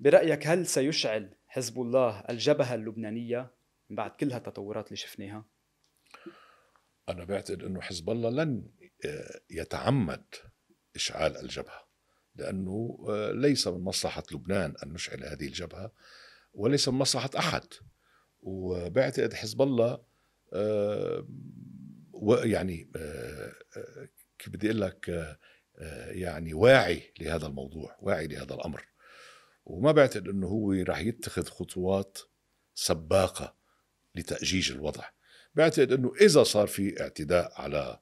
برايك هل سيشعل حزب الله الجبهه اللبنانيه بعد كل هالتطورات اللي شفناها؟ انا بعتقد انه حزب الله لن آه، يتعمد اشعال الجبهه لانه آه، ليس من مصلحه لبنان ان نشعل هذه الجبهه وليس من مصلحه احد وبعتقد حزب الله آه، يعني كيف بدي اقول لك يعني واعي لهذا الموضوع واعي لهذا الامر وما بعتقد انه هو رح يتخذ خطوات سباقه لتاجيج الوضع بعتقد انه اذا صار في اعتداء على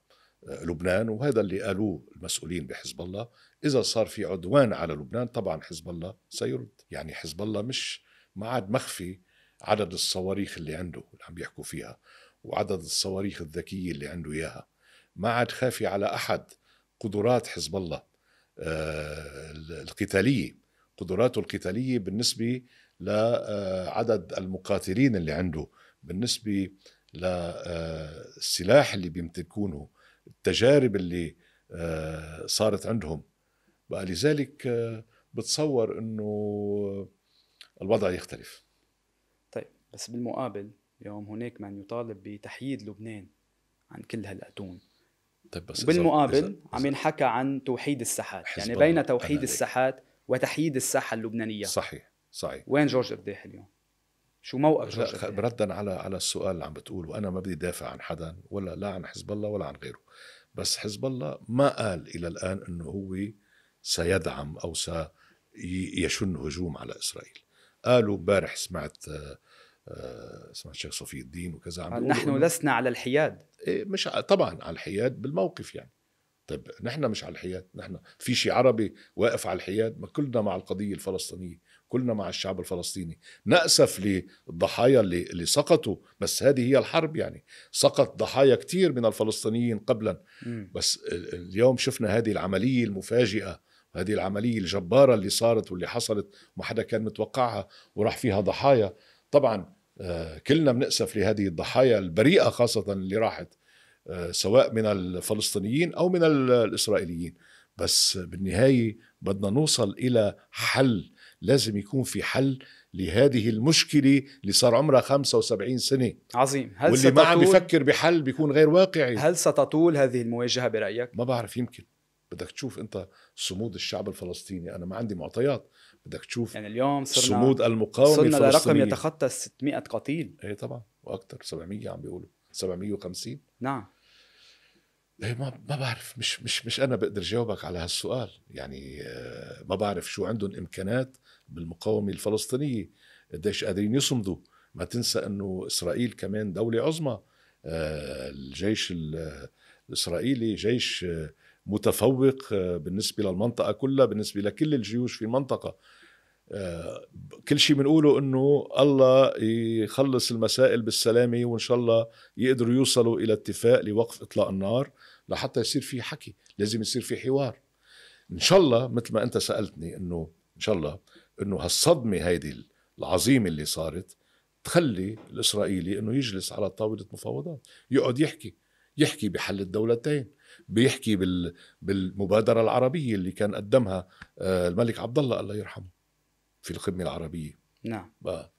آه، لبنان وهذا اللي قالوه المسؤولين بحزب الله اذا صار في عدوان على لبنان طبعا حزب الله سيرد يعني حزب الله مش ما عاد مخفي عدد الصواريخ اللي عنده اللي عم بيحكوا فيها وعدد الصواريخ الذكيه اللي عنده اياها ما عاد خافي على احد قدرات حزب الله آه، القتاليه قدراته القتالية بالنسبة لعدد آه، المقاتلين اللي عنده بالنسبة للسلاح آه، اللي بيمتلكونه التجارب اللي آه، صارت عندهم بقى لذلك بتصور انه الوضع يختلف طيب بس بالمقابل اليوم هناك من يطالب بتحييد لبنان عن كل هالاتون طيب بس بالمقابل عم ينحكى عن توحيد الساحات يعني بين توحيد الساحات وتحييد الساحه اللبنانيه صحيح صحيح وين جورج ارداح اليوم؟ شو موقف جورج ارداح؟ ردا على على السؤال اللي عم بتقول وانا ما بدي دافع عن حدا ولا لا عن حزب الله ولا عن غيره بس حزب الله ما قال الى الان انه هو سيدعم او سيشن هجوم على اسرائيل قالوا امبارح سمعت آه، آه، سمعت الشيخ صفي الدين وكذا عم آه، نحن لسنا على الحياد إيه، مش طبعا على الحياد بالموقف يعني طيب نحن مش على الحياد نحن في شيء عربي واقف على الحياد ما كلنا مع القضية الفلسطينية كلنا مع الشعب الفلسطيني نأسف للضحايا اللي, اللي سقطوا بس هذه هي الحرب يعني سقط ضحايا كتير من الفلسطينيين قبلا م. بس اليوم شفنا هذه العملية المفاجئة هذه العملية الجبارة اللي صارت واللي حصلت وما حدا كان متوقعها وراح فيها ضحايا طبعا آه، كلنا بنأسف لهذه الضحايا البريئة خاصة اللي راحت آه، سواء من الفلسطينيين او من الاسرائيليين بس بالنهايه بدنا نوصل الى حل لازم يكون في حل لهذه المشكلة اللي صار عمرها 75 سنة عظيم هل واللي ما عم بفكر بحل بيكون غير واقعي هل ستطول هذه المواجهة برأيك؟ ما بعرف يمكن بدك تشوف أنت صمود الشعب الفلسطيني أنا ما عندي معطيات بدك تشوف يعني اليوم صرنا صمود المقاومة صرنا لرقم يتخطى 600 قتيل ايه طبعا وأكثر 700 عم بيقولوا 750 نعم إيه، ما ما بعرف مش مش مش انا بقدر جاوبك على هالسؤال يعني آه، ما بعرف شو عندهم امكانات بالمقاومه الفلسطينيه قديش قادرين يصمدوا ما تنسى انه اسرائيل كمان دوله عظمى آه، الجيش الاسرائيلي جيش آه، متفوق بالنسبه للمنطقه كلها بالنسبه لكل الجيوش في المنطقه كل شيء بنقوله انه الله يخلص المسائل بالسلامه وان شاء الله يقدروا يوصلوا الى اتفاق لوقف اطلاق النار لحتى يصير في حكي لازم يصير في حوار ان شاء الله مثل ما انت سالتني انه ان شاء الله انه هالصدمه هيدي العظيمه اللي صارت تخلي الاسرائيلي انه يجلس على طاوله مفاوضات يقعد يحكي يحكي بحل الدولتين بيحكي بال بالمبادره العربيه اللي كان قدمها آه، الملك عبد الله الله يرحمه في الخدمه العربيه نعم بقى